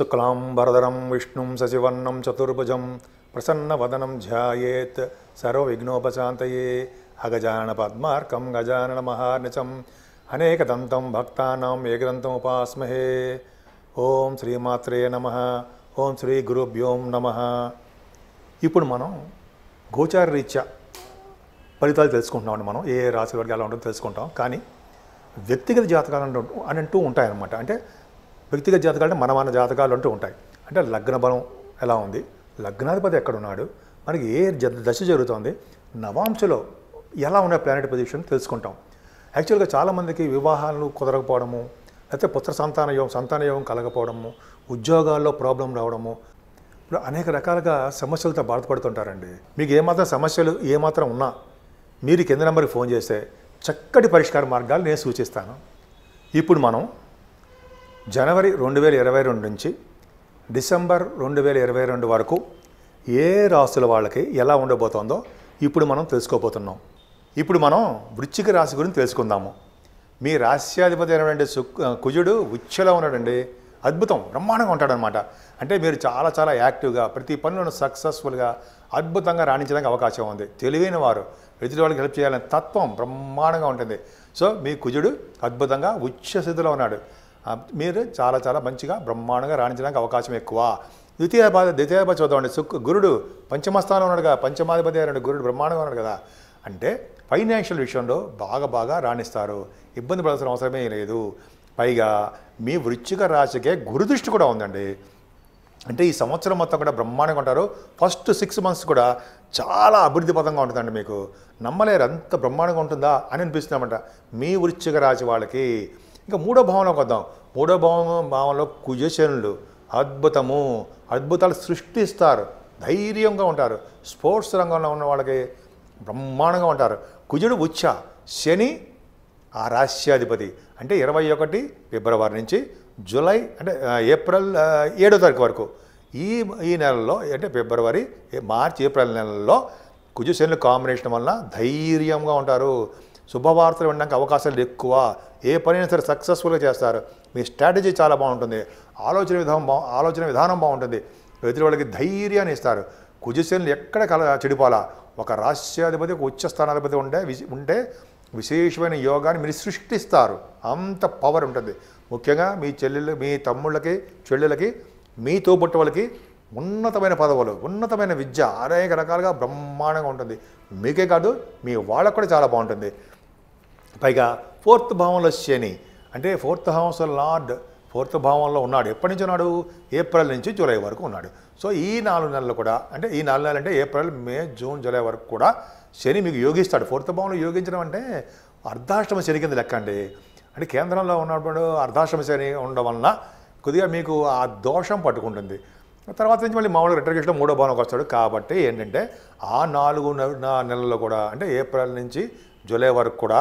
శుక్లాంబరదరం విష్ణుం సచివర్ణం చతుర్భుజం ప్రసన్నవదనం ధ్యాయేత్ సర్వవిఘ్నోపశాంతయే అగజాన పద్మార్కం గజానన మహానిచం అనేకదంతం భక్తానాం ఉపాస్మహే ఓం శ్రీమాత్రే నమ ఓం శ్రీ గురుభ్యోం నమ ఇప్పుడు మనం గోచార రీత్యా ఫలితాలు తెలుసుకుంటున్నాం మనం ఏ రాశి వర్గాలు ఎలా ఉంటుందో తెలుసుకుంటాం కానీ వ్యక్తిగత జాతకాలు అని అంటూ ఉంటాయన్నమాట అంటే వ్యక్తిగత జాతకాలు అంటే మనమాన జాతకాలు అంటూ ఉంటాయి అంటే లగ్న బలం ఎలా ఉంది లగ్నాధిపతి ఎక్కడున్నాడు మనకి ఏ దశ జరుగుతుంది నవాంశలో ఎలా ఉన్న ప్లానెట్ పొజిషన్ తెలుసుకుంటాం యాక్చువల్గా చాలామందికి వివాహాలు కుదరకపోవడము లేకపోతే పుత్ర సంతాన యోగం సంతాన యోగం కలగకపోవడము ఉద్యోగాల్లో ప్రాబ్లం రావడము ఇప్పుడు అనేక రకాలుగా సమస్యలతో బాధపడుతుంటారండి మీకు ఏమాత్రం సమస్యలు ఏమాత్రం ఉన్నా మీరు కింద నెంబర్కి ఫోన్ చేస్తే చక్కటి పరిష్కార మార్గాలు నేను సూచిస్తాను ఇప్పుడు మనం జనవరి రెండు వేల ఇరవై రెండు నుంచి డిసెంబర్ రెండు వేల ఇరవై రెండు వరకు ఏ రాశుల వాళ్ళకి ఎలా ఉండబోతోందో ఇప్పుడు మనం తెలుసుకోబోతున్నాం ఇప్పుడు మనం వృచ్చిక రాశి గురించి తెలుసుకుందాము మీ రాశ్యాధిపతి అయినటువంటి కుజుడు ఉచ్చలో ఉన్నాడండి అద్భుతం బ్రహ్మాండంగా ఉంటాడనమాట అంటే మీరు చాలా చాలా యాక్టివ్గా ప్రతి పనులను సక్సెస్ఫుల్గా అద్భుతంగా రాణించడానికి అవకాశం ఉంది తెలివైన వారు ప్రతి వాళ్ళకి హెల్ప్ చేయాలనే తత్వం బ్రహ్మాండంగా ఉంటుంది సో మీ కుజుడు అద్భుతంగా ఉచ్చ స్థితిలో ఉన్నాడు మీరు చాలా చాలా మంచిగా బ్రహ్మాండంగా రాణించడానికి అవకాశం ఎక్కువ ద్వితీయ బాధ ద్వితీయ బాధ చూద్దామండి సుక్ గురుడు పంచమస్థానం ఉన్నాడు కదా పంచమాధిపతి అయినాడు గురుడు బ్రహ్మాండంగా ఉన్నాడు కదా అంటే ఫైనాన్షియల్ విషయంలో బాగా బాగా రాణిస్తారు ఇబ్బంది పడాల్సిన అవసరమే లేదు పైగా మీ వృచ్చిక రాశికే గురుదృష్టి కూడా ఉందండి అంటే ఈ సంవత్సరం మొత్తం కూడా బ్రహ్మాండంగా ఉంటారు ఫస్ట్ సిక్స్ మంత్స్ కూడా చాలా అభివృద్ధి పదంగా ఉంటుందండి మీకు నమ్మలేరు అంత బ్రహ్మాండంగా ఉంటుందా అని అనిపిస్తున్నామంట మీ వృచ్చిక రాశి వాళ్ళకి ఇంకా మూడో భావంలోకి వద్దాం మూడో భావన భావనలో కుజశనులు అద్భుతము అద్భుతాలు సృష్టిస్తారు ధైర్యంగా ఉంటారు స్పోర్ట్స్ రంగంలో ఉన్న వాళ్ళకి బ్రహ్మాండంగా ఉంటారు కుజుడు ఉచ్చ శని ఆ రాశ్యాధిపతి అంటే ఇరవై ఒకటి ఫిబ్రవరి నుంచి జూలై అంటే ఏప్రిల్ ఏడో తారీఖు వరకు ఈ ఈ నెలలో అంటే ఫిబ్రవరి మార్చి ఏప్రిల్ నెలలో కుజుశనులు కాంబినేషన్ వలన ధైర్యంగా ఉంటారు శుభవార్తలు వినడానికి అవకాశాలు ఎక్కువ ఏ పనైనా సరే సక్సెస్ఫుల్గా చేస్తారు మీ స్ట్రాటజీ చాలా బాగుంటుంది ఆలోచన విధానం బా ఆలోచన విధానం బాగుంటుంది ఎదుటి వాళ్ళకి ధైర్యాన్ని ఇస్తారు కుజశైలు ఎక్కడ కల చెడిపోలా ఒక రాష్ట్రాధిపతి ఒక ఉచ్చ స్థానాధిపతి ఉండే ఉంటే విశేషమైన యోగాన్ని మీరు సృష్టిస్తారు అంత పవర్ ఉంటుంది ముఖ్యంగా మీ చెల్లెలు మీ తమ్ముళ్ళకి చెల్లెళ్ళకి మీ తోబుట్టు వాళ్ళకి ఉన్నతమైన పదవులు ఉన్నతమైన విద్య అనేక రకాలుగా బ్రహ్మాండంగా ఉంటుంది మీకే కాదు మీ వాళ్ళకు కూడా చాలా బాగుంటుంది పైగా ఫోర్త్ భావంలో శని అంటే ఫోర్త్ హౌస్ లార్డ్ ఫోర్త్ భావంలో ఉన్నాడు ఎప్పటి నుంచి ఉన్నాడు ఏప్రిల్ నుంచి జూలై వరకు ఉన్నాడు సో ఈ నాలుగు నెలలు కూడా అంటే ఈ నాలుగు నెలలు అంటే ఏప్రిల్ మే జూన్ జూలై వరకు కూడా శని మీకు యోగిస్తాడు ఫోర్త్ భావంలో యోగించడం అంటే అర్ధాష్టమ శని కింద లెక్క అండి అంటే కేంద్రంలో ఉన్నప్పుడు అర్ధాష్టమ శని ఉండడం వలన కొద్దిగా మీకు ఆ దోషం పట్టుకుంటుంది తర్వాత నుంచి మళ్ళీ మామూలుగా రిటర్గేషన్లో మూడో భావనకు వస్తాడు కాబట్టి ఏంటంటే ఆ నాలుగు నెలల్లో కూడా అంటే ఏప్రిల్ నుంచి జూలై వరకు కూడా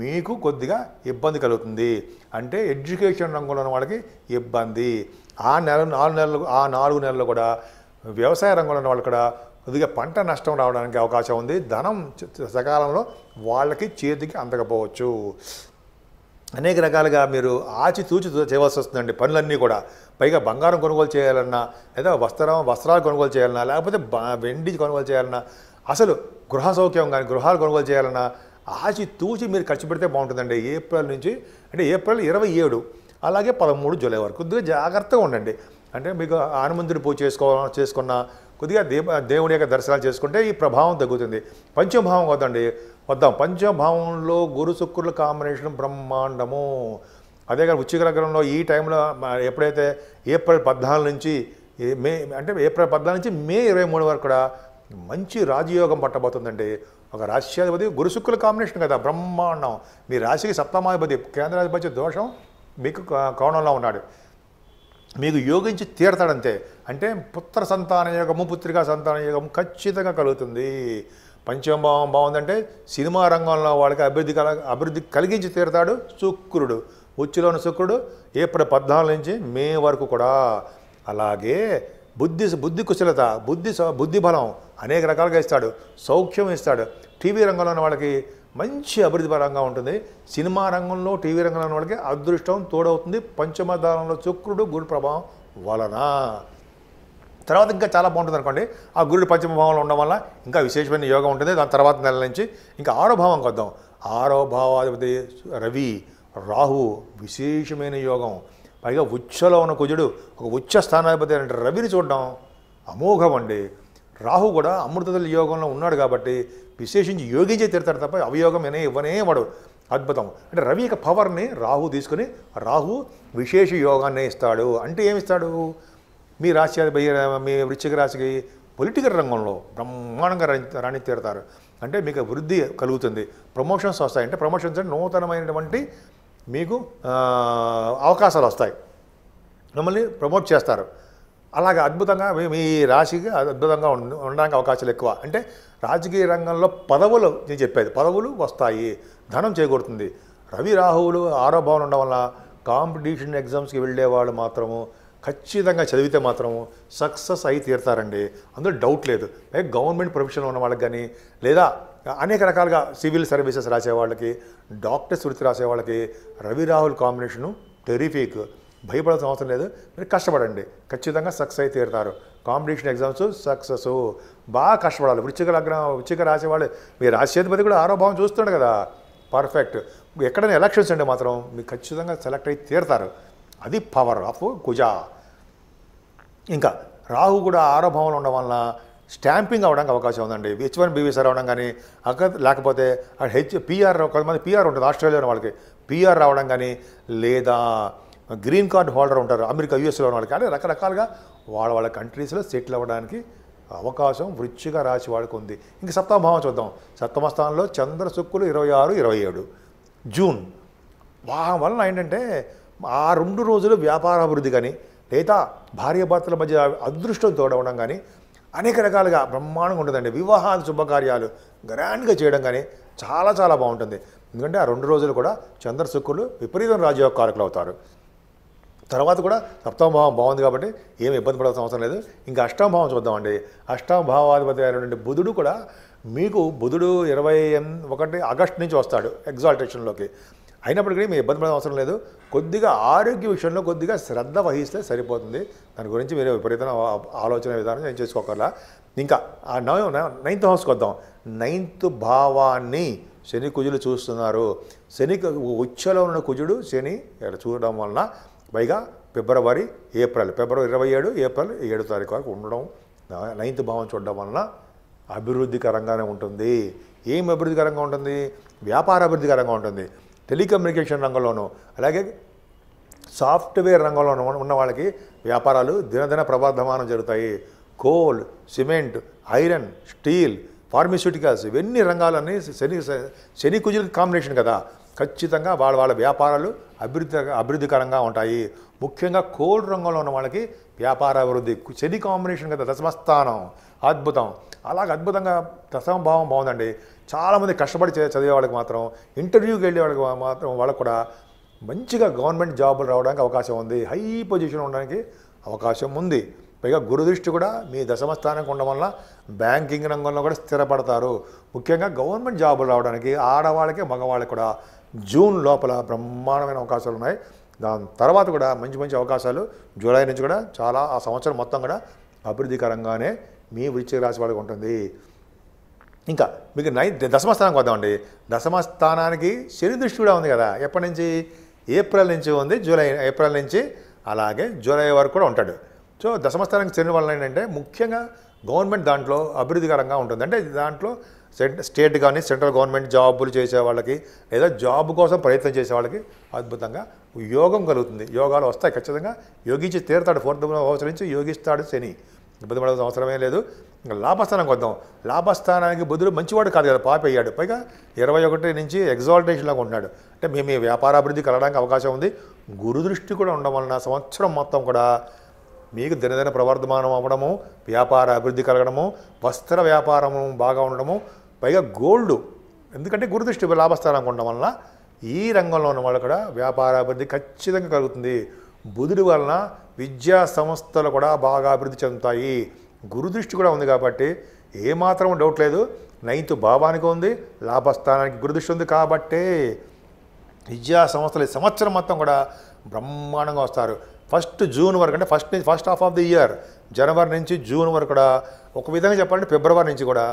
మీకు కొద్దిగా ఇబ్బంది కలుగుతుంది అంటే ఎడ్యుకేషన్ రంగంలో ఉన్న వాళ్ళకి ఇబ్బంది ఆ నెల నాలుగు నెలలు ఆ నాలుగు నెలలు కూడా వ్యవసాయ రంగంలో ఉన్న వాళ్ళు కూడా కొద్దిగా పంట నష్టం రావడానికి అవకాశం ఉంది ధనం సకాలంలో వాళ్ళకి చేతికి అందకపోవచ్చు అనేక రకాలుగా మీరు ఆచితూచి చేయవలసి వస్తుందండి పనులన్నీ కూడా పైగా బంగారం కొనుగోలు చేయాలన్నా లేదా వస్త్రం వస్త్రాలు కొనుగోలు చేయాలన్నా లేకపోతే వెండి కొనుగోలు చేయాలన్నా అసలు గృహ సౌఖ్యం కానీ గృహాలు కొనుగోలు చేయాలన్నా ఆచి తూచి మీరు ఖర్చు పెడితే బాగుంటుందండి ఏప్రిల్ నుంచి అంటే ఏప్రిల్ ఇరవై ఏడు అలాగే పదమూడు జూలై వరకు కొద్దిగా జాగ్రత్తగా ఉండండి అంటే మీకు హనుమంతుడి పూజ చేసుకో చేసుకున్న కొద్దిగా దేవ దేవుడి యొక్క దర్శనాలు చేసుకుంటే ఈ ప్రభావం తగ్గుతుంది పంచమభావం వద్దండి వద్దాం పంచమభావంలో గురు శుక్రుల కాంబినేషన్ బ్రహ్మాండము అదే కాదు ఉచ్చిక నగరంలో ఈ టైంలో ఎప్పుడైతే ఏప్రిల్ పద్నాలుగు నుంచి మే అంటే ఏప్రిల్ పద్నాలుగు నుంచి మే ఇరవై మూడు వరకు కూడా మంచి రాజయోగం పట్టబోతుందండి ఒక రాశ్యాధిపతి గురుశుక్కుల కాంబినేషన్ కదా బ్రహ్మాండం మీ రాశికి సప్తమాధిపతి కేంద్రాధిపతి దోషం మీకు కోణంలో ఉన్నాడు మీకు యోగించి తీరతాడంతే అంటే పుత్ర సంతాన యోగము పుత్రికా సంతాన యోగం ఖచ్చితంగా కలుగుతుంది పంచమభావం బాగుందంటే సినిమా రంగంలో వాళ్ళకి అభివృద్ధి కల అభివృద్ధి కలిగించి తీరతాడు శుక్రుడు ఉచ్చులోని శుక్రుడు ఏప్రిల్ పద్నాలుగు నుంచి మే వరకు కూడా అలాగే బుద్ధి బుద్ధి కుశలత బుద్ధి బుద్ధి బలం అనేక రకాలుగా ఇస్తాడు సౌఖ్యం ఇస్తాడు టీవీ రంగంలో ఉన్న వాళ్ళకి మంచి అభివృద్ధి పరంగా ఉంటుంది సినిమా రంగంలో టీవీ రంగంలో ఉన్న వాళ్ళకి అదృష్టం తోడవుతుంది పంచమదానంలో శుక్రుడు గురు ప్రభావం వలన తర్వాత ఇంకా చాలా బాగుంటుంది అనుకోండి ఆ గురుడు పంచమ భావంలో ఉండడం వల్ల ఇంకా విశేషమైన యోగం ఉంటుంది దాని తర్వాత నెల నుంచి ఇంకా ఆరో భావంకి వద్దాం ఆరో భావాధిపతి రవి రాహు విశేషమైన యోగం పైగా ఉచ్చలో ఉన్న కుజుడు ఒక ఉచ్చ స్థానాధిపతి అంటే రవిని చూడడం అమోఘం అండి రాహు కూడా అమృతదల యోగంలో ఉన్నాడు కాబట్టి విశేషించి యోగించే తీరుతాడు తప్ప అవయోగం వినే ఇవ్వనే వాడు అద్భుతం అంటే రవి యొక్క పవర్ని రాహు తీసుకుని రాహు విశేష యోగాన్నే ఇస్తాడు అంటే ఏమిస్తాడు మీ రాశి మీ వృశ్చిక రాశికి పొలిటికల్ రంగంలో బ్రహ్మాండంగా రాణి తీరుతారు అంటే మీకు వృద్ధి కలుగుతుంది ప్రమోషన్స్ వస్తాయి అంటే ప్రమోషన్స్ అంటే నూతనమైనటువంటి మీకు అవకాశాలు వస్తాయి మిమ్మల్ని ప్రమోట్ చేస్తారు అలాగే అద్భుతంగా మీ రాశికి అద్భుతంగా ఉండడానికి అవకాశాలు ఎక్కువ అంటే రాజకీయ రంగంలో పదవులు నేను చెప్పేది పదవులు వస్తాయి ధనం చేకూరుతుంది రవి రాహువులు ఆరో ఉండడం వల్ల కాంపిటీషన్ ఎగ్జామ్స్కి వెళ్ళేవాళ్ళు మాత్రము ఖచ్చితంగా చదివితే మాత్రము సక్సెస్ అయి తీరుతారండి అందులో డౌట్ లేదు గవర్నమెంట్ ప్రొఫెషన్లో ఉన్న వాళ్ళకి కానీ లేదా అనేక రకాలుగా సివిల్ సర్వీసెస్ రాసేవాళ్ళకి డాక్టర్స్ వృత్తి రాసేవాళ్ళకి రవి రాహుల్ కాంబినేషను టెరిఫిక్ భయపడాల్సిన అవసరం లేదు మీరు కష్టపడండి ఖచ్చితంగా సక్సెస్ అయి తీరుతారు కాంపిటీషన్ ఎగ్జామ్స్ సక్సెస్ బాగా కష్టపడాలి వృచ్చిక లగ్నం వృచ్చిక రాసేవాళ్ళు మీరు మీద కూడా ఆరోభావం చూస్తుండే కదా పర్ఫెక్ట్ ఎక్కడైనా ఎలక్షన్స్ అండి మాత్రం మీరు ఖచ్చితంగా సెలెక్ట్ అయి తీరుతారు అది పవర్ ఆఫ్ కుజా ఇంకా రాహు కూడా ఆరోభావంలో ఉండడం వలన స్టాంపింగ్ అవడానికి అవకాశం ఉందండి హెచ్ వన్ బి వీసా రావడం కానీ అక్కడ లేకపోతే హెచ్ పిఆర్ కొంతమంది పిఆర్ ఉంటుంది ఆస్ట్రేలియా వాళ్ళకి పిఆర్ రావడం కానీ లేదా గ్రీన్ కార్డ్ హోల్డర్ ఉంటారు అమెరికా యూఎస్లో ఉన్న వాళ్ళకి కానీ రకరకాలుగా వాళ్ళ వాళ్ళ కంట్రీస్లో సెటిల్ అవ్వడానికి అవకాశం వృచ్చిగా రాసి వాడికి ఉంది ఇంక సప్తమభావం చూద్దాం సప్తమ స్థానంలో చంద్రశుక్కులు ఇరవై ఆరు ఇరవై ఏడు జూన్ వాహం వలన ఏంటంటే ఆ రెండు రోజులు వ్యాపార అభివృద్ధి కానీ లేదా భార్యాభర్తల మధ్య అదృష్టం తోడవడం కానీ అనేక రకాలుగా బ్రహ్మాండంగా ఉంటుందండి వివాహాది శుభకార్యాలు గ్రాండ్గా చేయడం కానీ చాలా చాలా బాగుంటుంది ఎందుకంటే ఆ రెండు రోజులు కూడా చంద్ర శుక్రులు విపరీతం కారకులు అవుతారు తర్వాత కూడా సప్తమ భావం బాగుంది కాబట్టి ఏమి ఇబ్బంది పడాల్సిన అవసరం లేదు ఇంకా భావం చూద్దామండి భావాధిపతి అయినటువంటి బుధుడు కూడా మీకు బుధుడు ఇరవై ఒకటి ఆగస్టు నుంచి వస్తాడు ఎగ్జాల్టేషన్లోకి అయినప్పటికీ మీరు ఇబ్బంది పడే అవసరం లేదు కొద్దిగా ఆరోగ్య విషయంలో కొద్దిగా శ్రద్ధ వహిస్తే సరిపోతుంది దాని గురించి మీరు విపరీతమైన ఆలోచన విధానం నేను చేసుకోకర్లా ఇంకా ఆ నైన్త్ హౌస్కి వద్దాం నైన్త్ భావాన్ని శని కుజులు చూస్తున్నారు శని ఉచ్చలో ఉన్న కుజుడు శని ఇక్కడ చూడడం వలన పైగా ఫిబ్రవరి ఏప్రిల్ ఫిబ్రవరి ఇరవై ఏడు ఏప్రిల్ ఏడు తారీఖు వరకు ఉండడం నైన్త్ భావం చూడడం వలన అభివృద్ధికరంగానే ఉంటుంది ఏం అభివృద్ధికరంగా ఉంటుంది వ్యాపార అభివృద్ధికరంగా ఉంటుంది టెలికమ్యూనికేషన్ రంగంలోనూ అలాగే సాఫ్ట్వేర్ రంగంలోనూ ఉన్న వాళ్ళకి వ్యాపారాలు దినదిన ప్రవర్ధమానం జరుగుతాయి coal cement iron steel pharmaceuticals ఇవన్నీ రంగాలన్నీ శని శని కుజులకి కాంబినేషన్ కదా ఖచ్చితంగా వాళ్ళ వాళ్ళ వ్యాపారాలు అభివృద్ధి అభివృద్ధికరంగా ఉంటాయి ముఖ్యంగా కోల్డ్ రంగంలో ఉన్న వాళ్ళకి వ్యాపార అభివృద్ధి శని కాంబినేషన్ కదా దశమస్థానం అద్భుతం అలాగే అద్భుతంగా దశమభావం బాగుందండి చాలామంది కష్టపడి చదివే వాళ్ళకి మాత్రం ఇంటర్వ్యూకి వెళ్ళే వాళ్ళకి మాత్రం వాళ్ళకు కూడా మంచిగా గవర్నమెంట్ జాబులు రావడానికి అవకాశం ఉంది హై పొజిషన్ ఉండడానికి అవకాశం ఉంది పైగా గురుదృష్టి కూడా మీ దశమ ఉండడం వల్ల బ్యాంకింగ్ రంగంలో కూడా స్థిరపడతారు ముఖ్యంగా గవర్నమెంట్ జాబులు రావడానికి ఆడవాళ్ళకి మగవాళ్ళకి కూడా జూన్ లోపల బ్రహ్మాండమైన అవకాశాలు ఉన్నాయి దాని తర్వాత కూడా మంచి మంచి అవకాశాలు జూలై నుంచి కూడా చాలా ఆ సంవత్సరం మొత్తం కూడా అభివృద్ధికరంగానే మీ వృత్తి రాశి వాళ్ళకి ఉంటుంది ఇంకా మీకు నై దశమస్థానానికి వద్దామండి దశమస్థానానికి శని దృష్టి కూడా ఉంది కదా ఎప్పటి నుంచి ఏప్రిల్ నుంచి ఉంది జూలై ఏప్రిల్ నుంచి అలాగే జూలై వరకు కూడా ఉంటాడు సో దశమస్థానానికి చెందిన వాళ్ళు ఏంటంటే ముఖ్యంగా గవర్నమెంట్ దాంట్లో అభివృద్ధికరంగా ఉంటుంది అంటే దాంట్లో స్టేట్ కానీ సెంట్రల్ గవర్నమెంట్ జాబులు చేసే వాళ్ళకి లేదా జాబ్ కోసం ప్రయత్నం చేసే వాళ్ళకి అద్భుతంగా యోగం కలుగుతుంది యోగాలు వస్తాయి ఖచ్చితంగా యోగించి తీరతాడు ఫోర్త్ సంవత్సరం నుంచి యోగిస్తాడు శని ఇబ్బంది పడాల్సిన అవసరమే లేదు లాభస్థానానికి వద్దాం లాభస్థానానికి బదులు మంచివాడు కాదు కదా పాప అయ్యాడు పైగా ఇరవై ఒకటి నుంచి ఎగ్జాల్టేషన్లాగా ఉన్నాడు అంటే మేము వ్యాపారాభివృద్ధి కలగడానికి అవకాశం ఉంది గురుదృష్టి కూడా ఉండడం వలన సంవత్సరం మొత్తం కూడా మీకు దినదిన ప్రవర్ధమానం అవ్వడము వ్యాపార అభివృద్ధి కలగడము వస్త్ర వ్యాపారము బాగా ఉండడము పైగా గోల్డ్ ఎందుకంటే గురుదృష్టి లాభస్థానం ఉండడం వలన ఈ రంగంలో ఉన్న వాళ్ళు కూడా వ్యాపార అభివృద్ధి ఖచ్చితంగా కలుగుతుంది బుధుడి వలన విద్యా సంస్థలు కూడా బాగా అభివృద్ధి చెందుతాయి గురుదృష్టి కూడా ఉంది కాబట్టి ఏమాత్రం డౌట్ లేదు నైన్త్ భావానికి ఉంది లాభస్థానానికి గురుదృష్టి ఉంది కాబట్టే విద్యా సంస్థలు ఈ సంవత్సరం మొత్తం కూడా బ్రహ్మాండంగా వస్తారు ఫస్ట్ జూన్ వరకు అంటే first first half of the year జనవరి నుంచి జూన్ వరకు కూడా ఒక విధంగా చెప్పాలంటే ఫిబ్రవరి నుంచి కూడా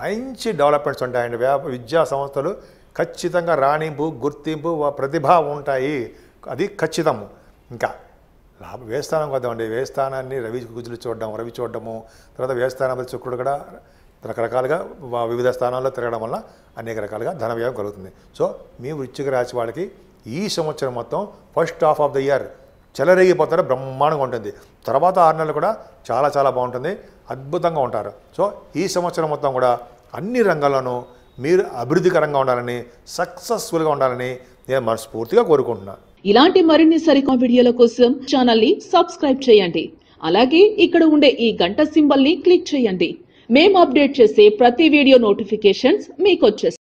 మంచి డెవలప్మెంట్స్ ఉంటాయండి వ్యాప విద్యా సంస్థలు ఖచ్చితంగా రాణింపు గుర్తింపు ప్రతిభ ఉంటాయి అది ఖచ్చితము ఇంకా లాభ వేస్థానం కదండి వేస్థానాన్ని రవి గుజులు చూడడం రవి చూడడము తర్వాత వేస్థానం శుక్రుడు కూడా రకరకాలుగా వివిధ స్థానాల్లో తిరగడం వల్ల అనేక రకాలుగా ధన కలుగుతుంది సో మీ వృచ్చిక రాశి వాళ్ళకి ఈ సంవత్సరం మొత్తం first half of the year చెలరేగిపోతారు బ్రహ్మాండంగా ఉంటుంది తర్వాత ఆరు నెలలు కూడా చాలా చాలా బాగుంటుంది అద్భుతంగా ఉంటారు సో ఈ సంవత్సరం మొత్తం కూడా అన్ని రంగాల్లోనూ మీరు అభివృద్ధికరంగా ఉండాలని సక్సెస్ఫుల్గా ఉండాలని నేను మనస్ఫూర్తిగా కోరుకుంటున్నాను ఇలాంటి మరిన్ని సరికొన్న వీడియోల కోసం ఛానల్ని సబ్స్క్రైబ్ చేయండి అలాగే ఇక్కడ ఉండే ఈ గంట సింబల్ని క్లిక్ చేయండి మేము అప్డేట్ చేసే ప్రతి వీడియో నోటిఫికేషన్స్ మీకు